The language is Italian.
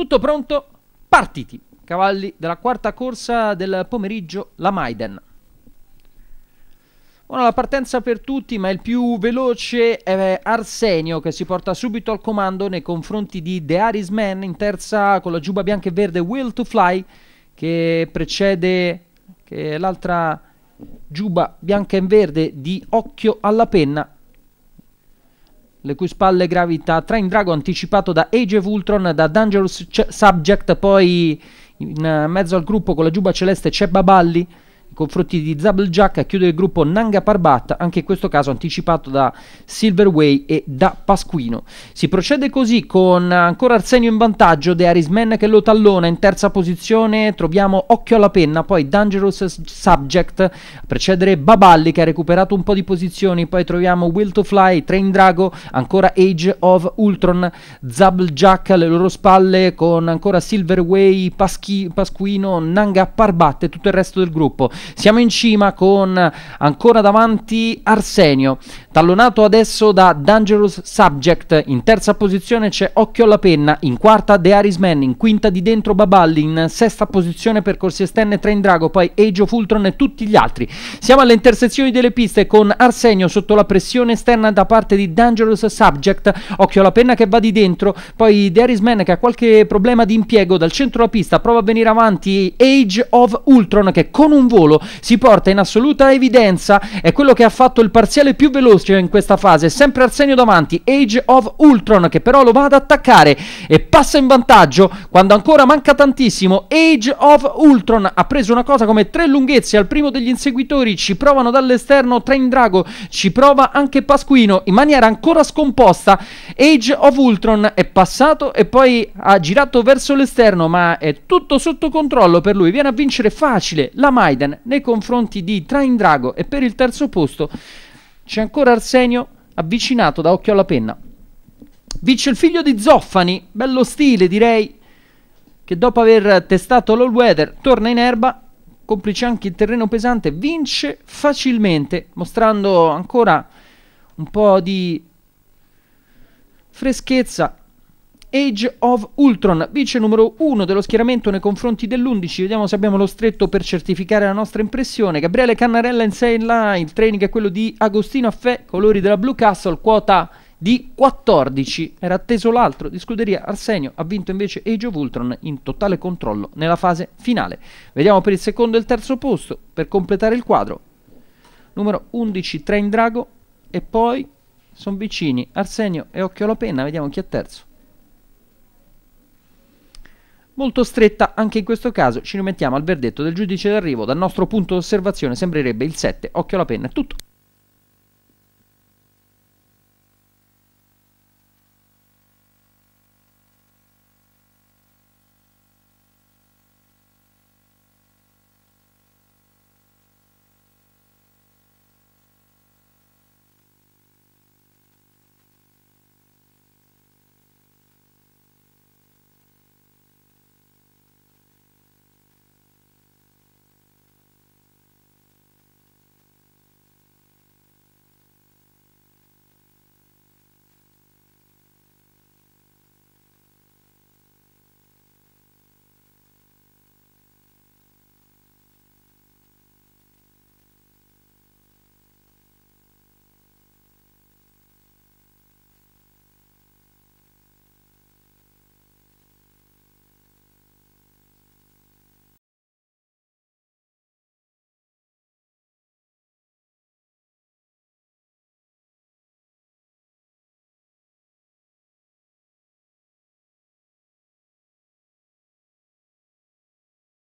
Tutto pronto? Partiti! Cavalli della quarta corsa del pomeriggio, la Maiden. Ora la partenza per tutti, ma il più veloce è Arsenio che si porta subito al comando nei confronti di The Aris in terza con la giubba bianca e verde Will to Fly che precede l'altra giubba bianca e verde di Occhio alla Penna le cui spalle gravita Train Drago anticipato da Age of Ultron, da Dangerous C- Subject, poi in mezzo al gruppo con la giuba celeste c'è Baballi confronti di Zabeljak a chiudere il gruppo Nanga Parbat, anche in questo caso anticipato da Silverway e da Pasquino. Si procede così con ancora Arsenio in vantaggio, De Arismen che lo tallona in terza posizione, troviamo Occhio alla penna, poi Dangerous Subject, a precedere Baballi che ha recuperato un po' di posizioni, poi troviamo Will to Fly, Train Drago, ancora Age of Ultron, Zabeljak alle loro spalle con ancora Silverway, Paschi, Pasquino, Nanga Parbat e tutto il resto del gruppo. Siamo in cima con ancora davanti Arsenio, tallonato adesso da Dangerous Subject. In terza posizione c'è Occhio alla penna, in quarta The Aris Man, in quinta di dentro Baballi, in sesta posizione percorsi esterne Train Drago, poi Age of Ultron e tutti gli altri. Siamo alle intersezioni delle piste con Arsenio sotto la pressione esterna da parte di Dangerous Subject, Occhio alla penna che va di dentro, poi The Aris Man che ha qualche problema di impiego dal centro della pista, prova a venire avanti Age of Ultron che con un volo solo, si porta in assoluta evidenza, è quello che ha fatto il parziale più veloce in questa fase, sempre al segno davanti, Age of Ultron che però lo va ad attaccare e passa in vantaggio quando ancora manca tantissimo, Age of Ultron ha preso una cosa come tre lunghezze al primo degli inseguitori, ci provano dall'esterno Train Drago, ci prova anche Pasquino in maniera ancora scomposta, Age of Ultron è passato e poi ha girato verso l'esterno ma è tutto sotto controllo per lui, viene a vincere facile la Maiden nei confronti di Train Drago e per il terzo posto c'è ancora Arsenio avvicinato da occhio alla penna. Vince il figlio di Zoffani, bello stile direi, che dopo aver testato l'all weather torna in erba, complice anche il terreno pesante, vince facilmente, mostrando ancora un po' di freschezza Age of Ultron, vice numero 1 dello schieramento nei confronti dell'11. Vediamo se abbiamo lo stretto per certificare la nostra impressione. Gabriele Cannarella in 6 in line, il training è quello di Agostino Affè, colori della Blue Castle, quota di 14. Era atteso l'altro di scuderia Arsenio, ha vinto invece Age of Ultron in totale controllo nella fase finale. Vediamo per il secondo e il terzo posto, per completare il quadro. Numero 11 Train Drago e poi sono vicini Arsenio e Occhio alla Penna, vediamo chi è terzo. Molto stretta anche in questo caso, ci rimettiamo al verdetto del giudice d'arrivo, dal nostro punto d'osservazione sembrerebbe il 7, occhio alla penna, è tutto.